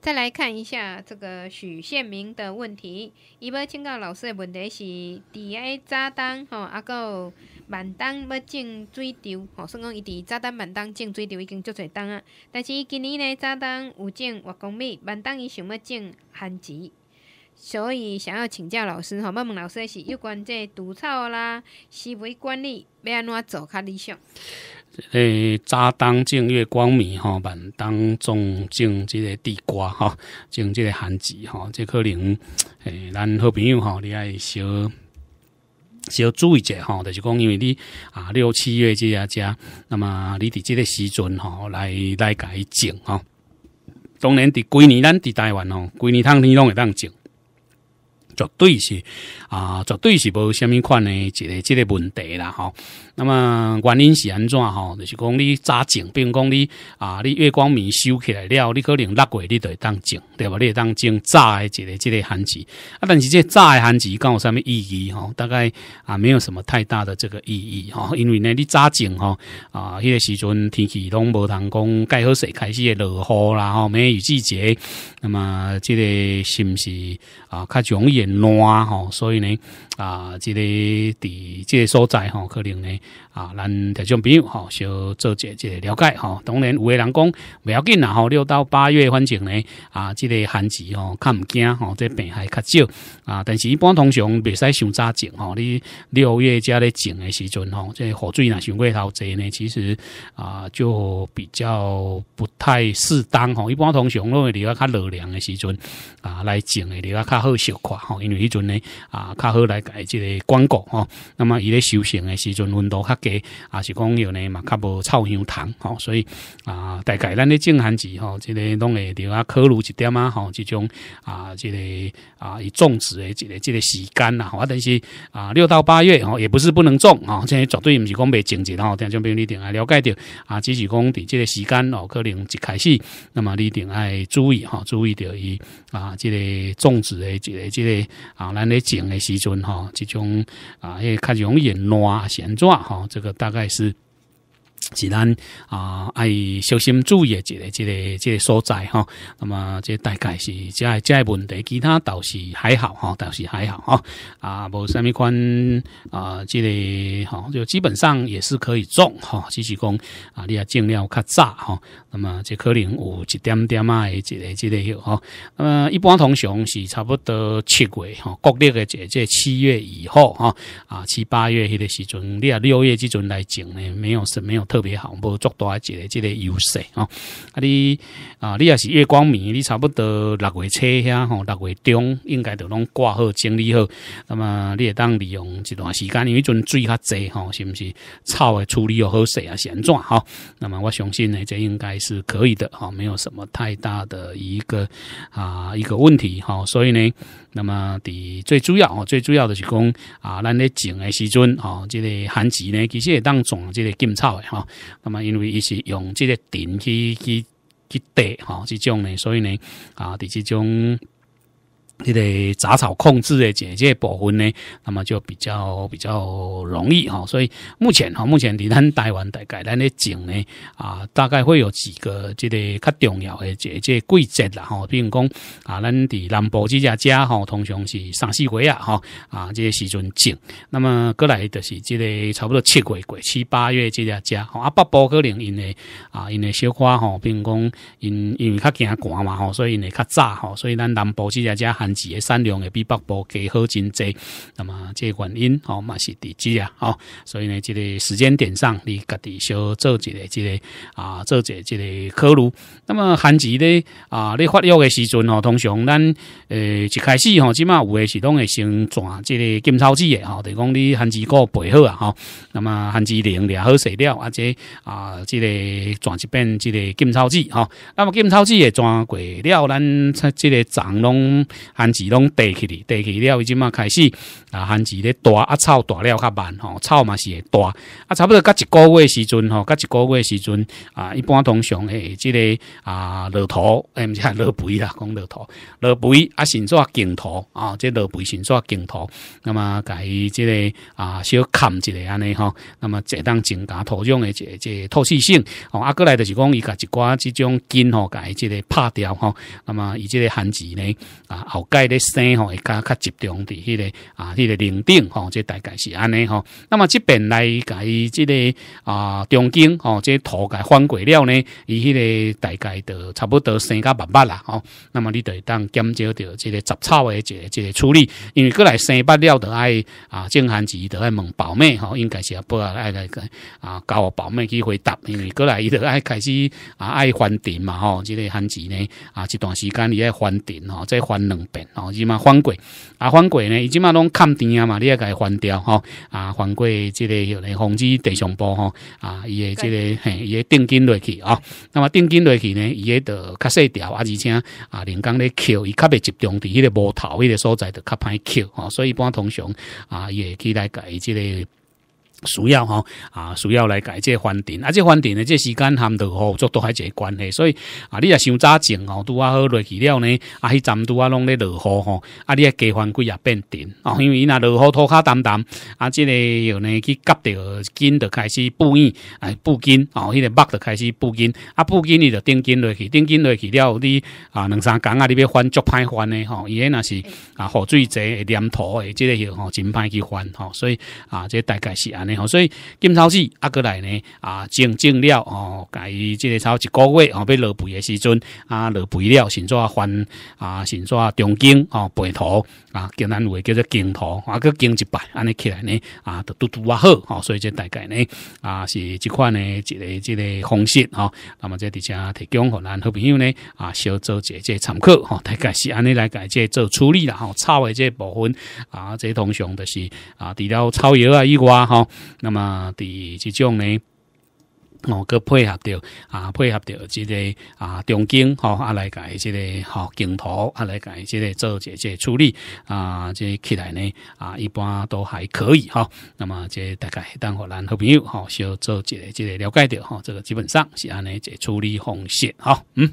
再来看一下这个许宪明的问题，伊要请教老师的问题是：，伫诶早档吼，啊，有万档要种水稻吼，算讲伊伫早档、万档种水稻已经足侪冬啊。但是伊今年呢，早档有种五公米，万档伊想要种番薯，所以想要请教老师吼，要问老师是有关这除草啦、施肥管理要安怎做较理想？诶，扎当种月光米吼，晚当种种这个地瓜吼，种这个番薯吼，这可能诶，咱好朋友吼，你爱小小注意者吼，就是讲因为你啊六七月这啊家，那么你伫即个时阵吼来来伊种吼，当然伫几年咱伫台湾吼，几年通天拢会当种。绝对是啊，绝对是无虾米款的一个这个问题啦吼。那么原因是安怎吼？就是讲你扎井，并讲你啊，你月光明收起来了，你可能六月你就当整，对吧？你当炸的一个这个旱季啊。但是这炸的旱季有什么意义吼？大概啊，没有什么太大的这个意义吼，因为呢，你扎整吼啊，迄个时阵天气拢无通讲，介好水开始落雨啦吼，梅雨季节，那么这个是不是啊较容易？暖吼，所以呢。啊，这个伫即个所在吼，可能呢啊，咱听众朋友哈，就做一个了解吼。当然，有诶人讲不要紧啦吼六到八月反正呢啊，这个寒季吼较唔惊吼，即、这病害较少啊。但是一般通常袂使想早种吼，你六月加咧种的时阵吼，即、这雨水若想过头侪呢。其实啊，就比较不太适当吼。一般通常拢会伫个较热凉的时阵啊来种的伫个较好小块吼，因为迄阵呢啊较好来。诶，即个光告吼，那么伊咧修行诶时阵温度较低，啊是讲有呢嘛较无臭香糖吼，所以啊大概咱咧种番薯吼，即个拢会着啊考虑一点啊吼，即种啊即个啊伊种植诶即个即个时间啦，啊但是啊六到八月吼也不是不能种啊，即个绝对毋是讲袂经济吼，听众朋友你定爱了解着啊，只是讲伫即个时间哦可能一开始，那么你定爱注意吼，注意着伊啊即个种植诶即个即个啊咱咧种诶时阵吼。这种啊，也较容易乱闲状，哈，这个大概是。是咱啊，爱小心注意一个、一个、一个所在哈。那么这大概是这这问题，其他倒是还好哈，倒是还好吼。啊，无虾米款啊，这个哈就基本上也是可以种哈。只是讲啊，你要种了较早哈，那么这可能有一点点啊，这个这个有哈。啊，一般通常是差不多七月哈，国历的这这七月以后哈，啊七八月迄个时阵，你啊六月即阵来种呢，没有是没有。特别好，无足大一个，即个优势啊！啊，你啊，你也是月光明，你差不多六月初遐吼，六月中应该都拢挂好整理好，那么你也当利用一段时间，因为阵水较济吼，是毋是草诶处理又好势啊现状吼。那么我相信呢，这应该是可以的哈，没有什么太大的一个啊一个问题吼。所以呢，那么第最主要哦，最主要的是讲啊，咱咧种诶时阵吼，即个寒季呢，其实也当种即个金草诶哈。咁啊，因为伊是用即个电去去去带，吼，即种咧，所以咧，啊，伫即种。这个杂草控制的这些部分呢，那么就比较比较容易哈。所以目前哈，目前伫咱台湾大概咱的种呢啊，大概会有几个这个较重要的这些季节啦哈，并讲啊，咱伫南部这家家哈，通常是三四月啊哈啊这些时阵种。那么过来就是这个差不多七月、过七、八月这家家啊，北部可能因为啊，因为小花哈，并讲因因为较惊寒嘛哈，所以因为较早哈，所以咱南部这家家季产量也比北部加好真济，那么这原因哦嘛是地基啊，哦，所以呢，这个时间点上你家己小做一个，这个啊，做一个，这个考炉。那么寒季呢啊，你发育的时阵哦，通常咱诶一开始吼，起码有的是拢会先转这个金草剂的哈，就讲你寒季过背好啊哈。那么寒季零也好饲料，或者啊，这个转一遍这个金草剂哈。那么金草剂也转过了，咱这个长龙。番薯拢地起哩，地起了伊即嘛开始啊。番薯咧大啊，草大了较慢吼，草嘛是会大啊，差不多个一个月时阵吼，个一个月时阵啊，一般通常诶，即个啊，落土诶，毋是落肥啦，讲落土落肥啊，先做镜头啊，即落肥先做镜头。那么甲伊即个啊，小砍一个安尼吼，那么即当增加土壤诶，即即透气性哦。啊，过来就是讲伊甲一寡即种根吼甲伊即个拍掉吼，那么伊即个番薯呢啊盖咧生吼，会较较集中伫迄个啊，迄个零顶吼，即大概是安尼吼。那么即边来伊即个啊，中间吼，个土改翻过了呢，伊迄个大概就差不多生甲八八啦吼。那么你就当减少着即个杂草的一个个处理，因为过来生八了的爱啊，种番薯的爱问宝妹吼，应该是不啊爱来个啊，教宝妹去回答，因为过来伊的爱开始啊爱翻田嘛吼，即个番薯呢啊，一段时间伊爱翻田吼，再翻两。哦，即嘛翻过啊翻过呢，即嘛拢砍地啊嘛，你也该翻掉吼啊翻过即个许个房子地上铺吼啊伊诶即个嘿伊诶定金落去啊，那么定金落去呢，伊诶着较细条啊，而且啊人工咧扣伊较袂集中伫迄个木头迄个所在着较歹扣吼，所以一般通常啊伊起来甲改即个。需要吼啊，需要来改这翻田，啊这翻田呢这时间含的吼，作都还个关系，所以啊，你若想早种吼，拄啊好落去了呢，啊，迄站拄啊拢咧落雨吼，啊，你啊加翻几也变顶哦，因为伊若落雨拖骹澹澹啊，即个又呢去夹着筋就开始布衣，啊，布筋哦，迄个肉就开始布筋，啊，布筋伊就定筋落去，定筋落去了你啊两三工啊，你要翻足歹翻呢吼，伊个若是啊雨水侪黏土的，即个吼真歹去翻吼，所以啊，这大概是安。所以金超市阿过来呢啊，整整了哦，改即个超一个月哦，被落肥的时阵啊，落肥了，先做翻啊，先做重金哦，背头啊，简单话叫做金土，啊，佮金一摆安尼起来呢啊，都都都啊好，所以这大概呢啊，是即款呢，一个即个方式哦。那么这底下提供给咱好朋友呢啊，小做一节参考哦，大概是安尼来改即做处理啦，好，抄的这部分啊，这通常就是啊，除了抄药啊以外哈。那么第一种呢，哦，个配合着啊，配合着这个啊，中经吼，啊来改即个吼，镜头啊来改即个做即个处理啊，这起来呢啊，一般都还可以吼。那么这大概当互咱好朋友哈，小做个即个了解掉吼，这个基本上是安尼一处理方式吼。嗯。